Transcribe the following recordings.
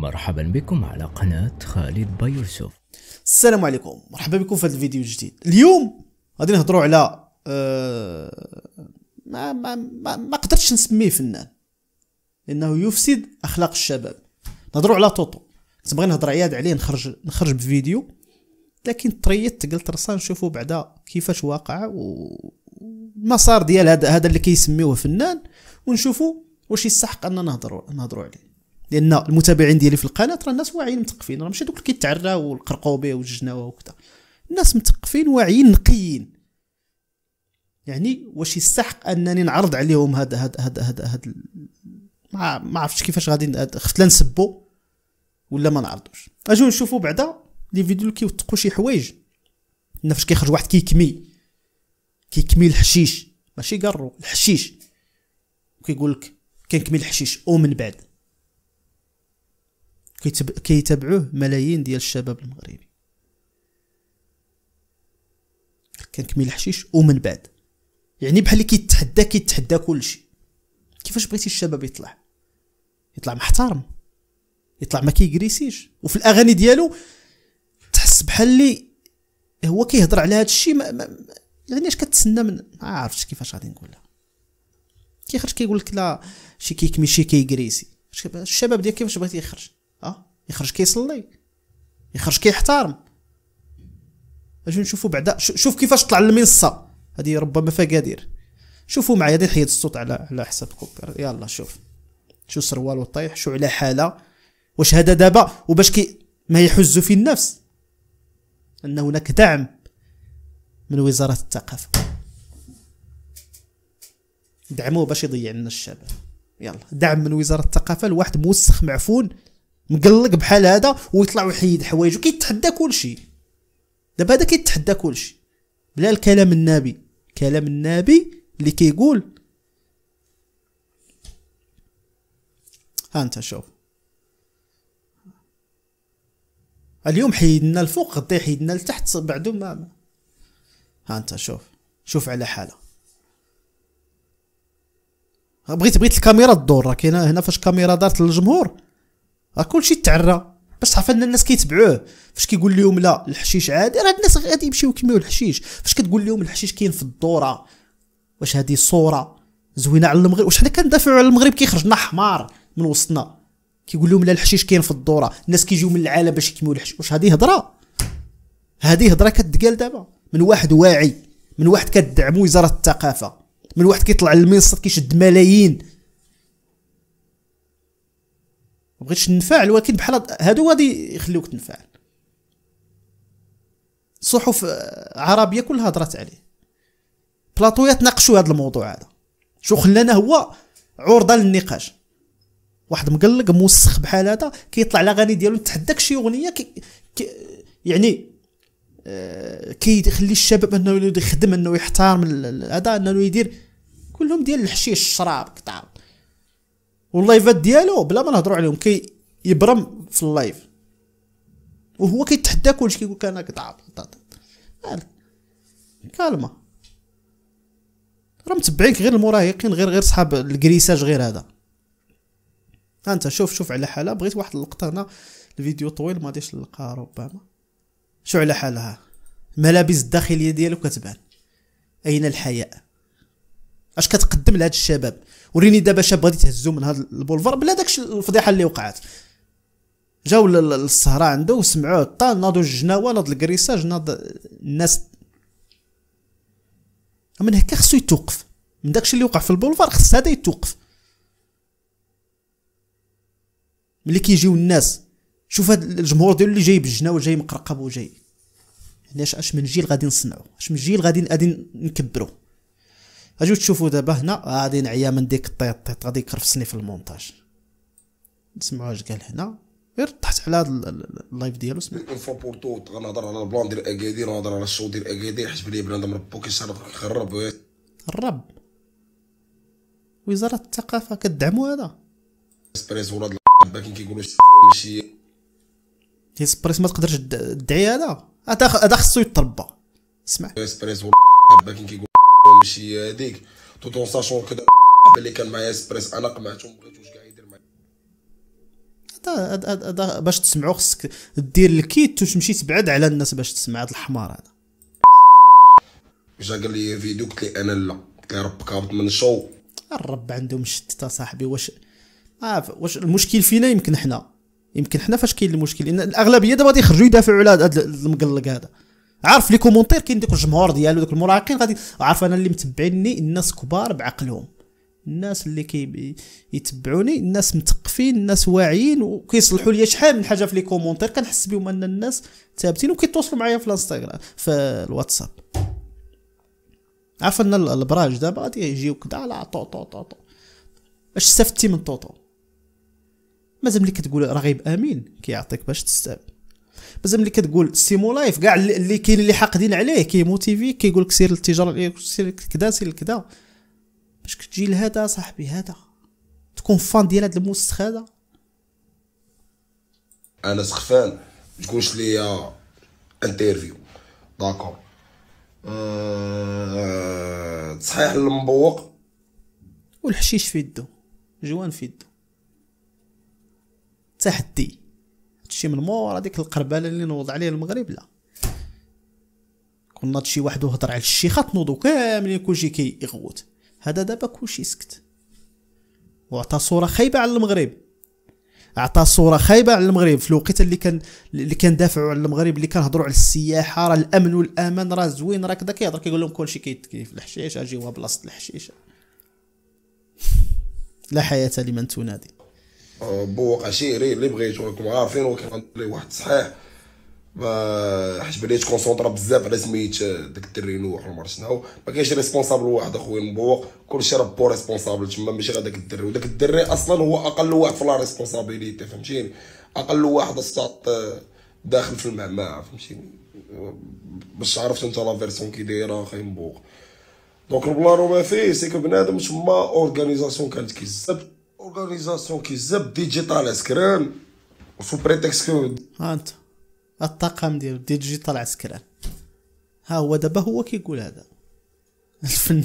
مرحبا بكم على قناة خالد بايوسف السلام عليكم مرحبا بكم في هذا الفيديو الجديد اليوم غادي نهضروا على أه ما ما ما, ما قدرتش نسميه فنان لانه يفسد اخلاق الشباب نهضروا على طوطو كنت بغي نهضر عياد عليه نخرج نخرج بفيديو لكن تريت قلت رصا نشوفوا بعدا كيفاش واقع والمسار ديال هذا هذا اللي كيسميوه فنان ونشوفوا واش يستحق اننا نهضروا نهضروا عليه لان المتابعين ديالي في القناه راه الناس واعيين متقفين راه ماشي دوك اللي كيتعراو والقرقوبي والجناوه وكذا الناس متقفين واعيين نقيين يعني واش يستحق انني نعرض عليهم هاد هاد هاد هذا هاد ما ما عرفتش كيفاش غادي خفت لا نسبو ولا ما نعرضوش اجيو نشوفوا بعدا لي فيديو اللي كيوثقوا شي حوايج ان فاش كيخرج واحد كيكمي كيكمي الحشيش ماشي قرو الحشيش وكيقول لك كنكمي الحشيش ومن بعد كيتابعوه ملايين ديال الشباب المغربي كنكمل الحشيش ومن بعد يعني بحال اللي كيتحدى كيتحدى كلشي كيفاش بغيتي الشباب يطلع يطلع محترم يطلع ما كيجريسيش وفي الاغاني ديالو تحس بحال اللي هو كيهضر على هذا الشيء ما, ما يعني اش كتسنى من ما عرفتش كيفاش غادي نقولها كيخرج كيقول لك لا شي كيكمي شي كيجريسي الشباب ديالك كيفاش بغيتي يخرج اه يخرج كيصلي يخرج كيحترم اجي نشوفو بعدا شوف كيفاش طلع المنصه هذه ربما فقادير شوفوا معايا هذه نحيد الصوت على على حساب كوبر يلا شوف شو سروال وطيح شو على حاله واش هذا دابا وباش كي ما يحز في النفس ان هناك دعم من وزاره الثقافه دعموه باش يضيع لنا الشباب يلا دعم من وزاره الثقافه لواحد موسخ معفون مقلق بحال هذا ويطلع ويحيد كيتحدى كل كلشي دابا هذا كيتحدى كلشي بلا الكلام النبي كلام النبي اللي كيقول ها انت شوف اليوم حيدنا الفوق غدا حيدنا لتحت بعدو ما ها انت شوف شوف على حاله بغيت بغيت الكاميرا تدور راه كاينه هنا فاش الكاميرا دارت للجمهور راه كلشي تعرى باش تعرف ان الناس كيتبعوه فاش كيقول لهم لا الحشيش عادي راه الناس غادي يمشيو يكميو الحشيش فاش كتقول لهم الحشيش كاين في الدوره واش هذه صوره زوينه على المغرب واش حنا كندافعوا على المغرب كيخرج لنا حمار من وسطنا كيقول لهم لا الحشيش كاين في الدوره الناس كيجيو من العالم باش يكميو الحشيش واش هذه هضره هذه هضره كتقال دابا من واحد واعي من واحد كدعم وزاره الثقافه من واحد كيطلع للمنصه كيشد ملايين بغيتش تنفعل ولكن بحال هادو غادي يخليوك تنفعل صحف عربيه كلها هضرات عليه بلاطويا تناقشوا هذا الموضوع هذا شو خلانا هو عرضه للنقاش واحد مقلق موسخ بحال هذا كيطلع على غني ديالو تحداك شي اغنيه كي كي يعني آه، كيخلي الشباب انه يخدم انه يحترم هذا انه يدير كلهم ديال الحشيش الشراب كتعرف واللايفات ديالو بلا ما نهضروا عليهم كي يبرم في اللايف وهو كيتحدى كلشي كيقول لك انا كتعاب كالما راه متبعينك غير المراهقين غير غير صحاب الكريساج غير هذا انت شوف شوف على حالها بغيت واحد اللقطه هنا الفيديو طويل ما غاديش نلقاها ربما شو على حالها الملابس الداخليه ديالو كتبان اين الحياء اش كتقدم لهاد الشباب وريني دابا شاب غادي تهزو من هذا البولفار بلا داكش الفضيحه اللي وقعت جاو للسهره عنده وسمعوه الطال ناضو الجناوه ناض الكريساج ناض الناس من هكا خصو يتوقف من داكشي اللي وقع في البولفار خص هذا يتوقف ملي كيجيو الناس شوف هاد الجمهور ديالو اللي جاي بالجناوه جاي مقرقب وجاي علاش اش من جيل غادي نصنعو اش من جيل غادي غادي نكبرو اجيو تشوفوا دابا هنا غادي نعيا من ديك الطيط غادي يكرفسني في المونتاج نسمعوا اش قال هنا غير طحت على هذا اللايف ديالو سمع اون فوا بور توت غنهضر على البلان ديال اكادير غنهضر على الشو ديال اكادير حيت بلي بنادم ربو كيشرب خرب الرب وزاره الثقافه كدعموا هذا اسبريس ولاد باكين كيقولوا شي اسبريس ما تقدرش تدعي هذا هذا خصو يتربى اسمع اسبريس ولاد باكين كيقولوا ماشي هذيك توت اون ساشون كو اللي كان معايا اسبريس انا قمعته ما بغيتوش كاع يدير معايا باش تسمعوا خصك دير الكيت وتمشي تبعد على الناس باش تسمع هذا الحمار هذا جا قال لي فيديو قلت لي انا لا قلت لي ربك كابط من الشو الرب عندهم شتت صاحبي واش آه واش المشكل فينا يمكن حنا يمكن حنا فاش كاين المشكل لان الاغلبيه دابا غادي يخرجوا يدافعوا على هذا المقلق هذا عارف لي كومونتير كاين ديك الجمهور ديالو دوك المراهقين غادي عارف انا اللي متبعيني الناس كبار بعقلهم الناس اللي كي يتبعوني الناس مثقفين الناس واعيين وكيصلحوا لي شحال من حاجه في لي كومونتير كنحس بهم ان الناس ثابتين وكيتواصلوا معايا في الانستغرام في الواتساب عارف ان البراج دابا غادي يجيو كدا على طو طو طو طو اش استفدتي من طوطو مازال ملي كتقول رغيب امين كيعطيك باش تستافد مازال ملي كتقول سيمو لايف كاع اللي كاين اللي حاقدين عليه كيموتيفي كيقول لك سير للتجاره سير كذا سير كذا باش كتجي لهذا صاحبي هذا تكون فان ديال هذا الموسخ هذا انا سخفان تكونش ليا انترفيو داكور أه... صحيح المبوق والحشيش في يدو جوان في يدو تحدي شي من مور هذيك القربله اللي نوض عليه المغرب لا كنا شي واحد وهضر على الشيخات نوضو كاملين كلشي كيغوت هذا دابا كلشي سكت وعطى صوره خايبه على المغرب عطى صوره خايبه على المغرب في الوقت اللي كان اللي دافعوا على المغرب اللي هضروا على السياحه راه الامن والامان راه زوين راه كذا كيهضر كيقول لهم كلشي كيتكيف في الحشيشه جيوها بلاصه الحشيشه لا حياه لمن تنادي بوق عشيري اللي بغيتو راكم عارفين ولكن ليه واحد صحيح ما حيت بليت كونسونطرا بزاف على سميت آه، داك الدري نوح و عرفت شنو ما كاينش ريسبونسابل واحد اخويا مبوق كلشي راه بو ريسبونسابل تما ماشي غير داك الدري وداك الدري اصلا هو اقل واحد في لا ريسبونسابيليتي فهمتيني اقل واحد الساط آه، داخل في المعمعه فهمتيني باش عرفت انت لا فيرسون كي دايره اخي مبوق دونك البلان ما فيه سيكو بنادم تما اورغانيزاسيون كانت كيزبط اورغانيزاسيون كي زب ديجيتال عسكران وسو بريتكست كو ها انت الطاقم ديال ديجيتال عسكران ها هو دابا هو كيقول هذا الفن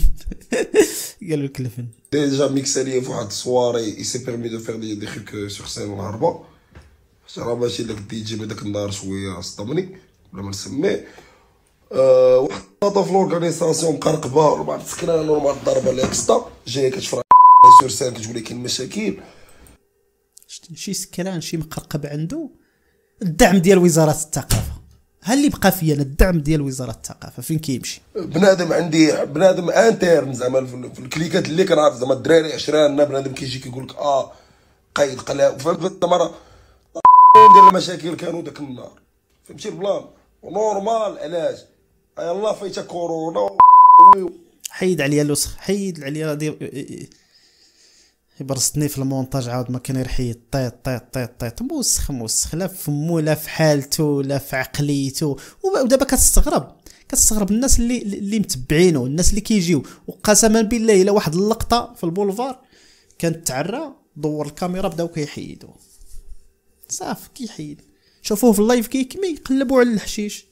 قال لك الفن ديجا ميكس عليا في واحد السواري اي سي بيرمي دو فير دي تخيك سور سين الهربه راه ماشي داك جي بداك النهار شويه صدمني بلا ما نسميه واحد الطاطا في لورغانيزاسيون مقرقبه ربع السكران وربع الضربه اللي كسطه جايه كتفرق سور سان كتقول لك المشاكل شي سكران شي مقرقب عنده الدعم ديال وزاره الثقافه ها اللي بقى فيا انا الدعم ديال وزاره الثقافه فين كيمشي بنادم عندي بنادم انترن زعما في الكليكات اللي كنعرف زعما الدراري عشراننا بنادم كيجي كيقول لك اه قايد قلا فهمت مره ديال المشاكل كانوا داك النهار فهمتي البلان ونورمال علاش يلاه فايت كورونا حيد عليا الوسخ حيد عليا يبرصتني في المونتاج عاود ما كان يرحي طيط طيط طيط طيط موسخ موسخ لا في فمو لا في حالته لا في عقليته ودابا كتستغرب كتستغرب الناس اللي اللي متبعينه الناس اللي كيجيو وقسما بالله الا واحد اللقطه في البولفار كانت تعرى دور الكاميرا بداو كيحيدو صافي كيحيد شوفوه في اللايف كيكمي يقلبوا على الحشيش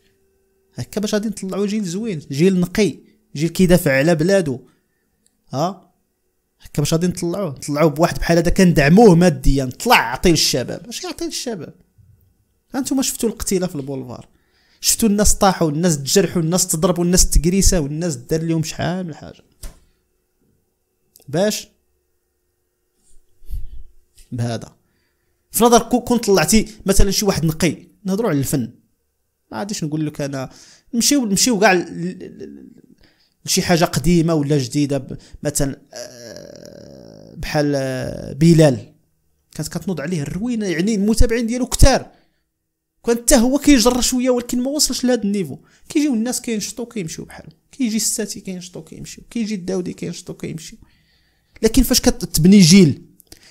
هكا باش غادي نطلعوا جيل زوين جيل نقي جيل كيدافع على بلادو ها كيفاش غادي نطلعوه نطلعوه بواحد بحال هذا كندعموه ماديا طلع عطيه للشباب اش يعطي للشباب انتم شفتوا القتيله في البولفار شفتوا الناس طاحوا الناس تجرحوا الناس تضربوا الناس تكريسه والناس دار لهم شحال من حاجه باش بهذا في نظرك كون طلعتي مثلا شي واحد نقي نهضروا على الفن ما غاديش نقول لك انا نمشيو نمشيو كاع شي حاجه قديمه ولا جديده مثلا آه، بحال آه، بلال كانت كتنوض عليه الروينه يعني المتابعين ديالو كثار كان حتى هو كيجر شويه ولكن ما وصلش لهذا النيفو كيجيو الناس كينشطوا كيمشيو بحالو كيجي الساتي كينشطوا كيمشيو كيجي الداودي كينشطوا كيمشيو لكن فاش كتبني جيل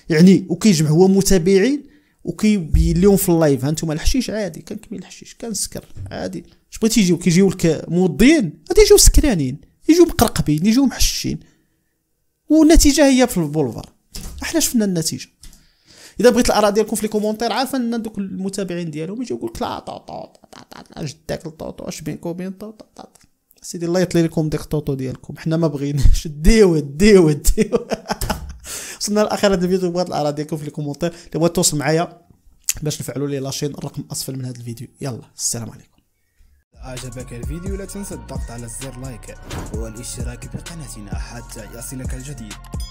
يعني وكيجمع هو متابعين وكيبين لهم في اللايف هانتوما الحشيش عادي كنكمل الحشيش كنسكر عادي اش بغيتي يجيو كيجيو لك موضيين غادي يجيو سكرانين يجوا مقرقبين يجوا محشين والنتيجه هي في البولفار احنا شفنا النتيجه اذا بغيت الاراء ديالكم في لي كومونتير عارف ان دوك المتابعين ديالهم يجيو يقول لك لا طو طو طو جداك الطوطو اش بينكم وبين طوطو سيدي الله يطلي لكم ديك الطوطو ديالكم حنا ما بغيناش ديو ديو ديو وصلنا لاخر هذا الفيديو بغيت الاراء ديالكم في لي كومونتير اللي بغات توصل معايا باش نفعلوا لي لاشين الرقم اسفل من هذا الفيديو يلا السلام عليكم أعجبك الفيديو لا تنسى الضغط على زر لايك والاشتراك بقناتنا حتى يصلك الجديد